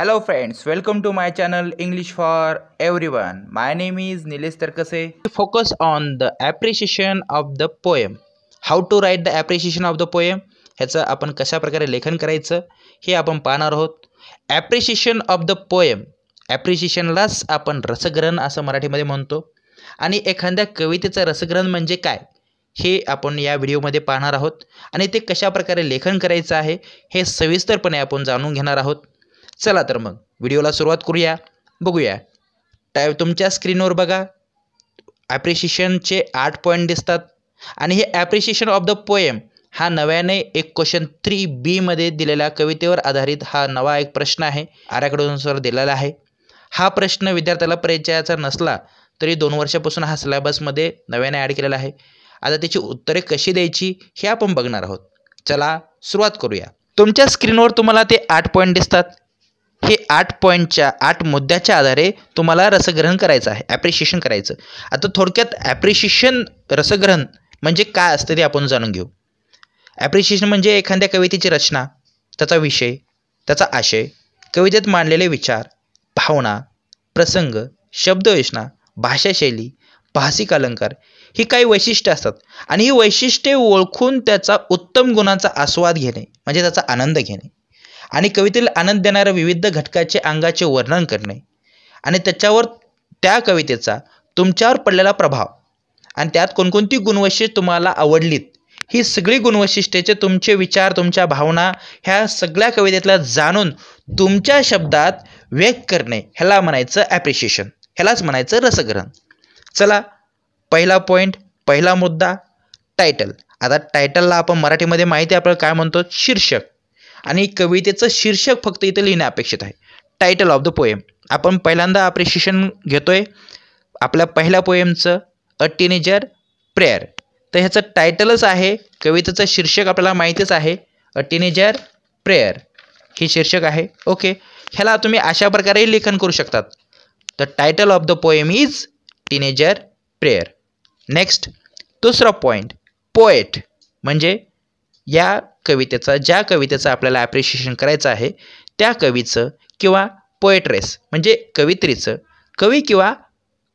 Hello friends welcome to my channel English for every one my name is Nilesh Tarkase focus on the appreciation of the poem how to write the appreciation of the poem ह्याचं आपण कशाप्रकारे लेखन करायचं हे आपण पाहणार आहोत appreciation of the poem ॲप्रिशिएशनलाच आपण रसग्रहण असं मराठीमध्ये म्हणतो आणि एखाद्या कवितेचं रसग्रहण म्हणजे काय हे आपण या व्हिडिओमध्ये पाहणार आहोत आणि ते कशाप्रकारे लेखन करायचं आहे हे सविस्तरपणे आपण जाणून घेणार आहोत चला तर मग व्हिडिओला सुरुवात करूया बघूया टाय तुमच्या स्क्रीनवर बघा ॲप्रिशिएशनचे आठ पॉईंट दिसतात आणि हे ॲप्रिशिएशन ऑफ द पोएम हा नव्याने एक क्वेश्चन थ्री बीमध्ये दिलेल्या कवितेवर आधारित हा नवा एक प्रश्न आहे सर दिलेला आहे हा प्रश्न विद्यार्थ्याला परिचयाचा नसला तरी दोन वर्षापासून हा सिलेबसमध्ये नव्याने ॲड केलेला आहे आता त्याची उत्तरे कशी द्यायची हे आपण बघणार आहोत चला सुरुवात करूया तुमच्या स्क्रीनवर तुम्हाला ते आठ पॉईंट दिसतात हे आठ पॉईंटच्या आठ मुद्द्याच्या आधारे तुम्हाला रसग्रहण करायचं आहे ॲप्रिशिएशन करायचं आता थोडक्यात ॲप्रिशिएशन रसग्रहण म्हणजे काय असतं ते आपण जाणून घेऊ ॲप्रिशिएशन म्हणजे एखाद्या कवितेची रचना त्याचा विषय त्याचा आशय कवितेत मांडलेले विचार भावना प्रसंग शब्दयोजना भाषाशैली भाषिक अलंकार ही काही वैशिष्ट्ये असतात आणि ही वैशिष्ट्ये ओळखून त्याचा उत्तम गुणांचा आस्वाद घेणे म्हणजे त्याचा आनंद घेणे आणि कवितेला आनंद देणाऱ्या विविध घटकाचे अंगाचे वर्णन करणे आणि त्याच्यावर त्या कवितेचा तुमच्यावर पडलेला प्रभाव आणि त्यात कोणकोणती गुणवैशिष्ट तुम्हाला आवडलीत ही सगळी गुणवैशिष्ट्याचे तुमचे विचार तुमच्या भावना ह्या सगळ्या कवितेतल्या जाणून तुमच्या शब्दात व्यक्त करणे ह्याला म्हणायचं ॲप्रिशिएशन ह्यालाच म्हणायचं रसग्रहण चला पहिला पॉईंट पहिला मुद्दा टायटल आता टायटलला आपण मराठीमध्ये माहिती आपल्याला काय म्हणतो शीर्षक आणि कवितेचं शीर्षक फक्त इथं लिहिणं अपेक्षित आहे टायटल ऑफ द पोएम आपण पहिल्यांदा अप्रिशिएशन घेतो आहे आपल्या पहिल्या पोएमचं अ टीनेजर प्रेयर तर ह्याचं टायटलच आहे कवितेचं शीर्षक आपल्याला माहितीच आहे अ टीनेजर प्रेयर हे शीर्षक आहे ओके ह्याला तुम्ही अशा प्रकारे लेखन करू शकतात तर title of the poem is teenager prayer next दुसरा पॉईंट पोएट म्हणजे या कवितेचा ज्या कवितेचा आपल्याला ॲप्रिशिएशन करायचं आहे त्या कवीचं किंवा पोएट्रेस म्हणजे कवित्रीचं कवी किंवा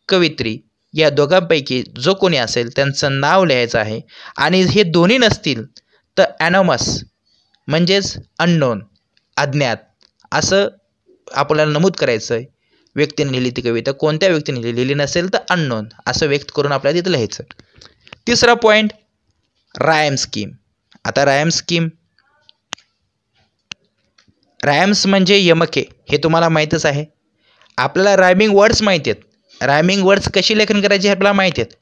कवित्री या दोघांपैकी जो कोणी असेल त्यांचं नाव लिहायचं आहे आणि हे दोन्ही नसतील तर ॲनोमस म्हणजेच अननोन अज्ञात असं आपल्याला नमूद करायचं आहे व्यक्तीने लिहिली ती कविता कोणत्या व्यक्तीने लिहिलेली नसेल तर अननोन असं व्यक्त करून आपल्याला तिथं लिहायचं तिसरा पॉईंट रायम स्कीम आता रॅम स्कीम रॅम्स म्हणजे यमके हे तुम्हाला माहीतच आहे आपल्याला रायमिंग वर्ड्स माहिती आहेत रायमिंग वर्ड्स कशी लेखन करायची हे आपल्याला माहिती आहेत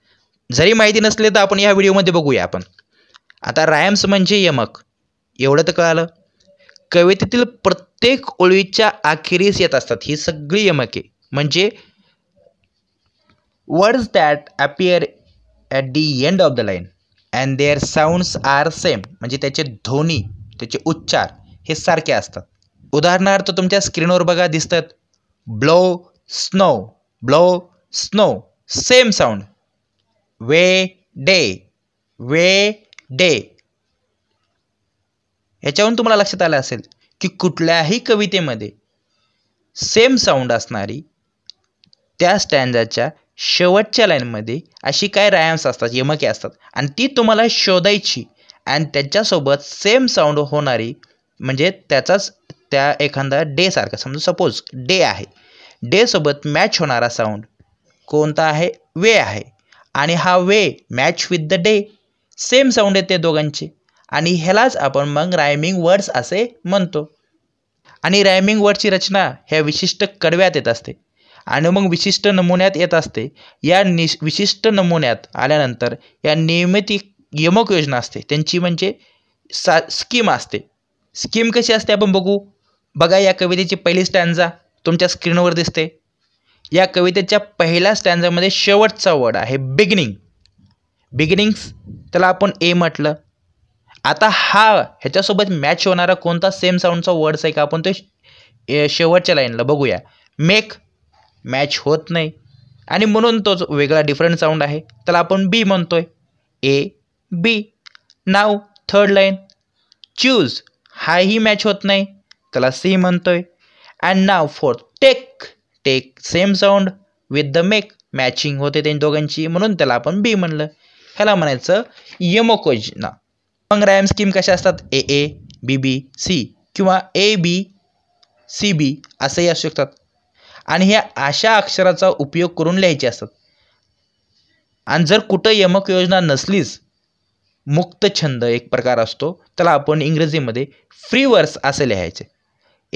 जरी माहिती नसले तर आपण या व्हिडिओमध्ये बघूया आपण आता रायम्स म्हणजे यमक एवढं तर कळालं कवितेतील प्रत्येक ओळीच्या अखेरीस येत असतात ही सगळी यमके म्हणजे words that appear at the end of the line and their sounds are same म्हणजे त्याचे ध्वनी त्याचे उच्चार हे सारखे असतात उदाहरणार्थ तुमच्या स्क्रीनवर बघा दिसतात blow snow blow snow same sound way day way day ह्याच्यावरून तुम्हाला लक्षात आलं असेल की कुठल्याही कवितेमध्ये सेम साऊंड असणारी त्या स्टँडाच्या शेवटच्या लाईनमध्ये अशी काय रायम्स असतात यमके असतात आणि ती तुम्हाला शोधायची आणि त्याच्यासोबत सेम साऊंड होणारी म्हणजे त्याचाच त्या एखादा सारखा समजा सपोज डे आहे डे सोबत मॅच होणारा साऊंड कोणता आहे वे आहे आणि हा way match with the day same sound येते दोघांचे आणि ह्यालाच आपण मग रायमिंग वर्ड्स असे म्हणतो आणि रायमिंग वर्डची रचना ह्या विशिष्ट कडव्यात येत असते आणि मग विशिष्ट नमुन्यात येत असते या नि विशिष्ट नमुन्यात आल्यानंतर या नियमित यमक योजना असते त्यांची म्हणजे सा स्कीम असते स्कीम कशी असते आपण बघू बघा या कवितेची पहिली स्टँजा तुमच्या स्क्रीनवर दिसते या कवितेच्या पहिल्या स्टँजामध्ये शेवटचा वर्ड आहे बिगिनिंग बिगिनिंग्स त्याला आपण ए म्हटलं आता हा ह्याच्यासोबत मॅच होणारा कोणता सेम साऊंडचा वर्ड्स आहे का आपण ते शेवटच्या लाईनला बघूया मेक मॅच होत नाही आणि म्हणून तोच वेगळा डिफरंट साऊंड आहे त्याला आपण बी म्हणतो आहे ए बी नाव थर्ड लाईन चूज हाही मॅच होत नाही त्याला सी म्हणतो आहे अँड नाव fourth take take same sound with the make matching होते त्यांनी दोघांची म्हणून त्याला आपण बी म्हणलं ह्याला म्हणायचं यमोकोजना मग रॅम स्कीम कशा असतात ए ए बी बी सी किंवा ए बी सी बी असंही असू शकतात आणि हे अशा अक्षराचा उपयोग करून लिहायचे असत आणि जर कुठं यमक योजना नसलीच मुक्त छंद एक प्रकार असतो त्याला आपण इंग्रजीमध्ये फ्री वर्स असे लिहायचे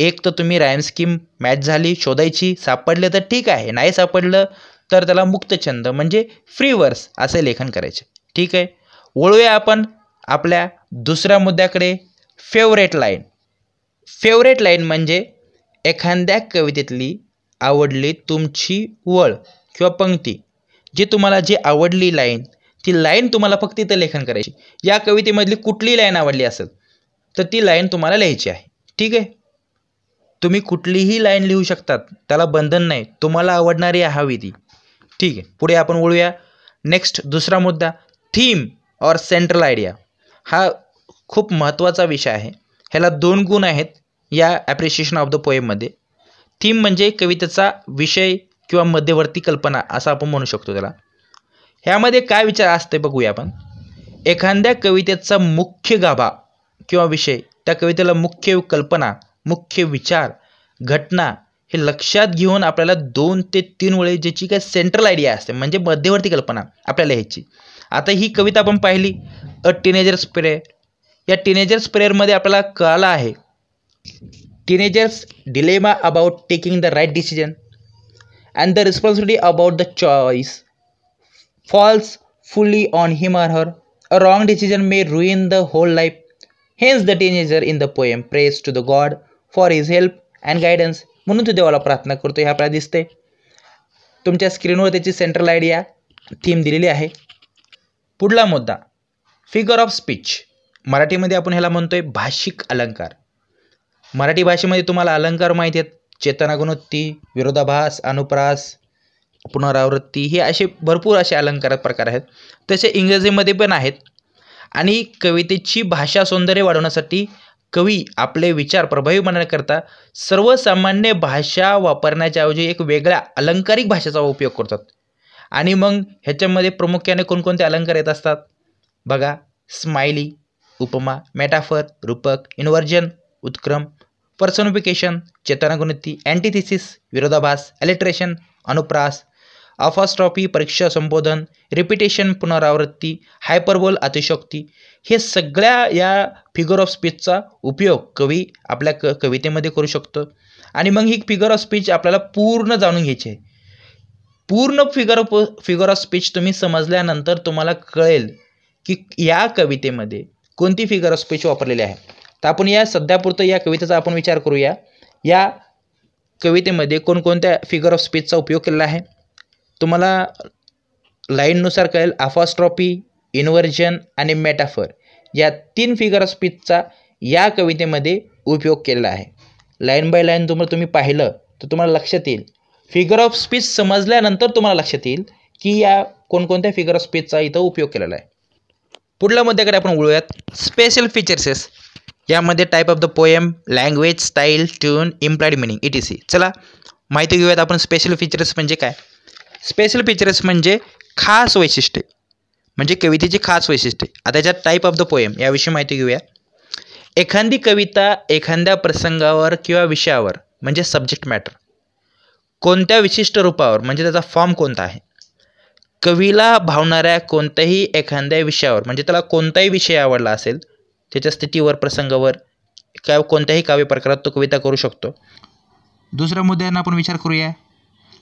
एक तर तुम्ही रायम स्कीम मॅच झाली शोधायची सापडले तर ठीक आहे नाही सापडलं तर त्याला मुक्त छंद म्हणजे फ्री वर्स असे लेखन करायचे ठीक आहे वळूया आपण आपल्या दुसऱ्या मुद्द्याकडे फेवरेट लाईन फेवरेट लाईन म्हणजे एखाद्या कवितेतली आवडली तुमची वळ किंवा पंक्ती जे तुम्हाला जी आवडली लाईन ती लाईन तुम्हाला फक्त इथं लेखन करायची या कवितेमधली कुठली लाईन आवडली असेल तर ती लाईन तुम्हाला लिहायची आहे ठीक आहे तुम्ही कुठलीही लाईन लिहू शकतात त्याला बंधन नाही तुम्हाला आवडणारी हवी ती ठीक आहे पुढे आपण वळूया नेक्स्ट दुसरा मुद्दा थीम और सेंट्रल आयडिया हा खूप महत्त्वाचा विषय आहे ह्याला दोन गुण आहेत या ॲप्रिशिएशन ऑफ द पोएममध्ये थीम म्हणजे कवितेचा विषय किंवा मध्यवर्ती कल्पना असं आपण म्हणू शकतो त्याला ह्यामध्ये काय विचार असते बघूया आपण एखाद्या कवितेचा मुख्य गाभा किंवा विषय त्या कवितेला मुख्य कल्पना मुख्य विचार घटना हे लक्षात घेऊन आपल्याला दोन ते तीन वेळे ज्याची काय सेंट्रल आयडिया असते म्हणजे मध्यवर्ती कल्पना आपल्याला ह्याची आता ही कविता आपण पाहिली अ टीनेजर्स प्रेयर या टीनेजर्स प्रेयरमध्ये आपल्याला कळालं आहे teenagers dilemma about taking the right decision and the responsibility about the choice falls fully on him or her. A wrong decision may ruin the whole life. Hence, the teenager in the poem prays to the God for his help and guidance. म्हणून तो देवाला प्रार्थना करतो हे आपल्याला दिसते तुमच्या स्क्रीनवर त्याची सेंट्रल आयडिया थीम दिलेली आहे पुढला मुद्दा फिगर ऑफ स्पीच मराठीमध्ये आपण ह्याला म्हणतोय भाषिक अलंकार मराठी भाषेमध्ये तुम्हाला अलंकार माहिती आहेत चेतनागुणोत्ती विरोधाभास अनुप्रास पुनरावृत्ती हे असे भरपूर असे अलंकार प्रकार आहेत तसे इंग्रजीमध्ये पण आहेत आणि कवितेची भाषा सौंदर्य वाढवण्यासाठी कवी आपले विचार प्रभावी बनण्याकरता सर्वसामान्य भाषा वापरण्याच्याऐवजी एक वेगळ्या अलंकारिक भाषेचा उपयोग करतात आणि मग ह्याच्यामध्ये प्रामुख्याने कोणकोणते अलंकार येत असतात बघा स्माइली उपमा मेटाफर रूपक इन्वर्जन उत्क्रम पर्सोनिफिकेशन चेतनागुणिती अँटीथिसिस विरोधाभास एलेट्रेशन अनुप्रास अफॉस्ट्रॉफी परीक्षा संबोधन रिपिटेशन पुनरावृत्ती हायपरबोल अतिशोक्ती हे सगळ्या या फिगर ऑफ स्पीचचा उपयोग कवी आपल्या क कवितेमध्ये करू शकतो आणि मग ही फिगर ऑफ स्पीच आपल्याला पूर्ण जाणून घ्यायची आहे पूर्ण figure of figure of speech तुम्ही समजल्यानंतर तुम्हाला कळेल की या कवितेमध्ये कोणती फिगर ऑफ स्पीच वापरलेली आहे तर आपण या सध्यापुरतं या कवितेचा आपण विचार करूया या कवितेमध्ये कोणकोणत्या फिगर ऑफ स्पीचचा उपयोग केलेला आहे तुम्हाला लाईननुसार कळेल आफॉस्ट्रॉपी इन्व्हर्जन आणि मेटाफर या तीन फिगर ऑफ स्पीचचा या कवितेमध्ये उपयोग केलेला आहे लाईन बाय लाईन तुम्हाला तुम्ही पाहिलं तर तुम्हाला लक्षात येईल फिगर ऑफ स्पीच समजल्यानंतर तुम्हाला लक्षात येईल की या कोणकोणत्या फिगर ऑफ स्पीचचा इथं उपयोग केलेला आहे पुढल्या मुद्द्याकडे आपण वळूयात स्पेशल फीचर्सेस यामध्ये type of the poem language style tune implied meaning etc चला माहिती घेऊयात आपण स्पेशल फीचर्स म्हणजे काय स्पेशल फीचर्स म्हणजे खास वैशिष्ट्ये म्हणजे कवितेची खास वैशिष्ट्ये आता याच्यात टाईप ऑफ द पोएम याविषयी माहिती घेऊया एखादी कविता एखाद्या प्रसंगावर किंवा विषयावर म्हणजे सब्जेक्ट मॅटर कोणत्या विशिष्ट रूपावर म्हणजे त्याचा फॉर्म कोणता आहे कवीला भावणाऱ्या कोणत्याही एखाद्या विषयावर म्हणजे त्याला कोणताही विषय आवडला असेल त्याच्या स्थितीवर प्रसंगावर काय कोणत्याही काव्य प्रकारात तो कविता करू शकतो दुसऱ्या मुद्द्यांना आपण विचार करूया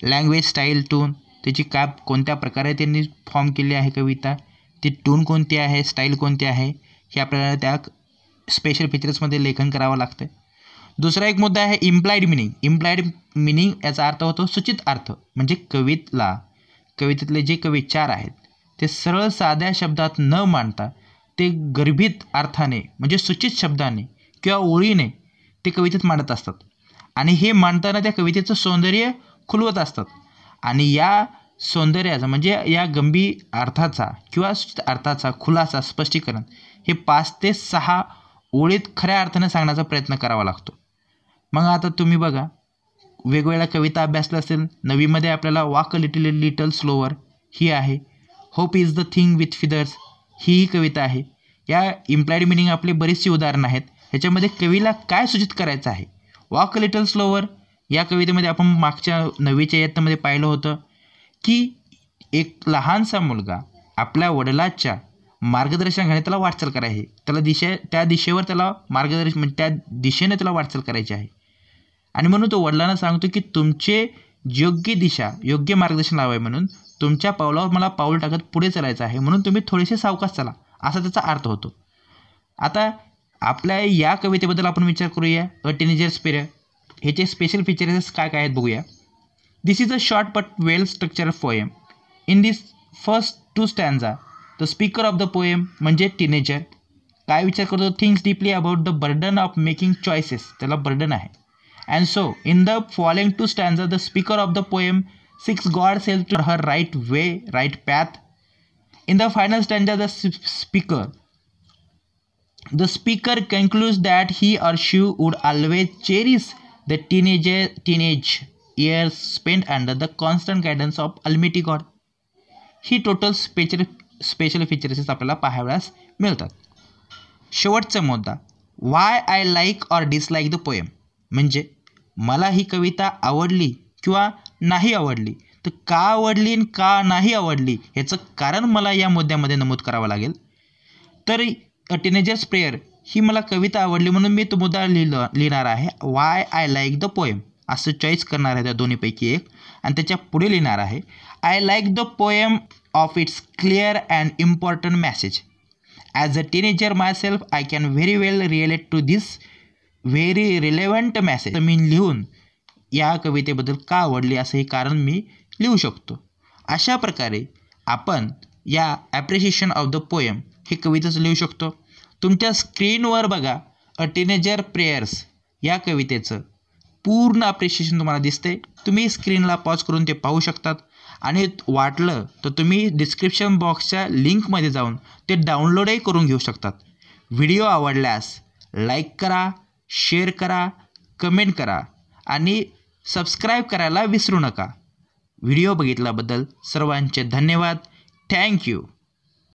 लँग्वेज स्टाईल टून त्याची काय कोणत्या प्रकारे त्यांनी फॉर्म केली आहे कविता ती टून कोणती आहे स्टाईल कोणती आहे हे आपल्याला त्या स्पेशल फीचर्समध्ये लेखन करावं लागतं दुसरा एक मुद्दा आहे इम्प्लाईड मिनिंग इम्प्लाइड मिनिंग याचा अर्थ होतो सूचित अर्थ म्हणजे कवितला कवितेतले जे कविचार आहेत ते सरळ साध्या शब्दात न मांडता ते गर्भित अर्थाने म्हणजे सुचित शब्दाने किंवा ओळीने ते कवितेत मांडत असतात आणि हे मांडताना त्या कवितेचं सौंदर्य खुलवत असतात आणि या सौंदर्याचा म्हणजे या गंभीर अर्थाचा किंवा अर्थाचा खुलासा स्पष्टीकरण हे पाच ते सहा ओळीत खऱ्या अर्थाने सांगण्याचा प्रयत्न करावा लागतो मग आता तुम्ही बघा वेगवेगळ्या कविता अभ्यासल्या असेल नवीमध्ये आपल्याला वाक लिटिल लिटल स्लोवर ही आहे hope is the thing with feathers ही कविता आहे या इम्प्लाईड मिनिंग आपले बरीचशी उदाहरणं आहेत ह्याच्यामध्ये कवीला काय सूचित करायचं आहे वॉक लिटल स्लोवर या कवितेमध्ये आपण मागच्या नववीच्या इयत्तामध्ये पाहिलं होतं की एक लहानसा मुलगा आपल्या वडिलाच्या मार्गदर्शनाने त्याला वाटचाल करायची त्याला दिशे त्या दिशेवर त्याला मार्गदर्शन म्हणजे त्या दिशेने त्याला वाटचाल करायची आहे आणि म्हणून तो वडिलांना सांगतो की तुमचे योग्य दिशा योग्य मार्गदर्शन लावाय म्हणून तुमच्या पावलावर मला पाऊल टाकत पुढे चालायचं आहे म्हणून तुम्ही थोडेसे सावकाश चला असा त्याचा अर्थ होतो आता आपल्या या कवितेबद्दल आपण विचार करूया अ टीनेजर स्पिर ह्याचे स्पेशल फीचर्स काय काय आहेत बघूया this is a short but well structure poem in this first two stanza the speaker of the poem म्हणजे टीनेजर काय विचार करतो things deeply about the burden of making choices त्याला बर्डन आहे And so, in the following two stanzas, the speaker of the poem six God's help to her right way, right path. In the final stanza, the speaker the speaker concludes that he or she would always cherish the teenage, teenage years spent under the constant guidance of Almighty God. ही total special features, features आपल्याला पाहावयास मिळतात शेवटचा मुद्दा why I like or dislike the poem? म्हणजे मला ही कविता आवडली किंवा नाही आवडली तर का आवडली आणि का नाही आवडली याचं कारण मला या मुद्द्यामध्ये नमूद करावं लागेल तर अ टिनेजर्स प्रेयर ही मला कविता आवडली म्हणून मी तो मुद्दा लिहिलं लिहिणार आहे why I like the poem असं चॉईस करणार आहे त्या दोन्हीपैकी एक आणि त्याच्या पुढे लिहिणार आहे I like the poem of its clear and important message as a teenager myself I can very well relate to this very relevant message मी लिहून या कवितेबद्दल का आवडली असं हे कारण मी लिहू शकतो अशा प्रकारे आपण या ॲप्रिशिएशन ऑफ द पोयम हे कवितेचं लिहू शकतो तुमच्या स्क्रीनवर बघा अ टीनेजर प्रेयर्स या कवितेचं पूर्ण अप्रिशिएशन तुम्हाला दिसते तुम्ही स्क्रीनला पॉज करून ते पाहू शकतात आणि वाटलं तर तुम्ही डिस्क्रिप्शन बॉक्सच्या लिंकमध्ये जाऊन ते डाउनलोडही करून घेऊ शकतात व्हिडिओ आवडल्यास लाईक करा शेअर करा कमेंट करा आणि सबस्क्राईब करायला विसरू नका व्हिडिओ बघितल्याबद्दल सर्वांचे धन्यवाद थँक्यू